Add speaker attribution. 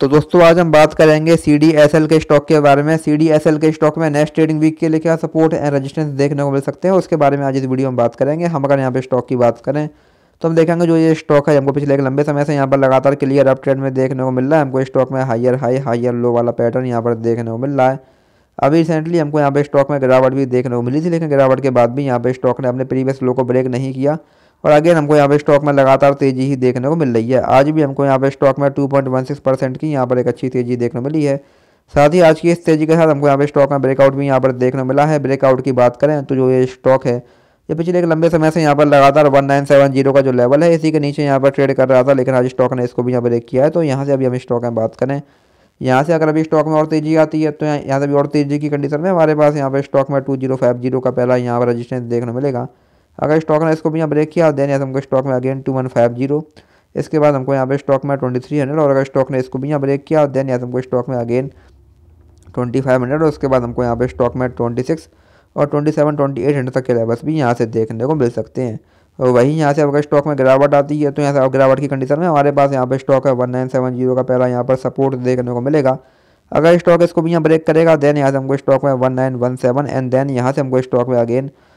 Speaker 1: तो दोस्तों आज हम बात करेंगे सी डी एस एल के स्टॉक के बारे में सी डी एस एल के स्टॉक में नेक्स्ट ट्रेडिंग वीक के लिए क्या सपोर्ट एंड रेजिस्टेंस देखने को मिल सकते हैं उसके बारे में आज इस वीडियो में बात करेंगे हम अगर यहाँ पे स्टॉक की बात करें तो हम देखेंगे जो ये स्टॉक है हमको पिछले एक लंबे समय से यहाँ पर लगातार क्लियर अप ट्रेंड में देखने को मिल रहा है हमको स्टॉक में हाइयर हाई हाइयर लो वाला पैटर्न यहाँ पर देखने को मिल रहा है अभी रिसेंटली हमको यहाँ पे स्टॉक में गिरावट भी देखने को मिली थी लेकिन गिरावट के बाद भी यहाँ पे स्टॉक ने अपने प्रीवियस लो को ब्रेक नहीं किया और अगेन हमको यहाँ पे स्टॉक में लगातार तेजी ही देखने को मिल रही है आज भी हमको यहाँ पे स्टॉक में 2.16 परसेंट की यहाँ पर एक अच्छी तेजी देखने को मिली है साथ ही आज की इस तेजी के साथ हमको यहाँ पे स्टॉक में ब्रेकआउट भी यहाँ पर देखने को मिला है ब्रेकआउट की बात करें तो जो ये स्टॉक है ये पिछले एक लंबे समय से यहाँ पर लगातार वन नाइन सेवन जीरो का जो लेवल है इसी के नीचे यहाँ पर ट्रेड कर रहा था लेकिन आज स्टॉक ने इसको भी यहाँ ब्रेक किया है तो यहाँ से अभी हम स्टॉक में बात करें यहाँ से अगर अभी स्टॉक में और तेजी आती है तो यहाँ से भी और तेजी की कंडीशन में हमारे पास यहाँ पर स्टॉक में टू जीरो फाइव जीरो का पहला यहाँ पर रजिस्टेंस देखने मिलेगा अगर स्टॉक ने इसको भी यहाँ ब्रेक किया देन हमको स्टॉक में again two one five zero इसके बाद हमको यहाँ पे स्टॉक में ट्वेंटी थ्री हंड्रेड और अगर स्टॉक ने इसको भी यहाँ ब्रेक किया देन यहाँ हमको स्टॉक में अगेन ट्वेंटी फाइव हंड्रेड और उसके बाद हमको यहाँ पे स्टॉक में ट्वेंटी सिक्स और twenty seven twenty eight hundred तक के लेवल्स भी यहाँ से देखने को मिल सकते हैं और वहीं यहाँ से अगर स्टॉक में गिरावट आती है तो यहाँ से गिरावट की कंडीशन में हमारे पास यहाँ पे स्टॉक है वन नाइन सेवन जीरो का पहला यहाँ पर सपोर्ट देखने को मिलेगा अगर स्टॉक इसको भी यहाँ ब्रेक करेगा देन यहाँ से हमको स्टॉक में one nine one seven and then यहाँ से हमको स्टॉक में अगेन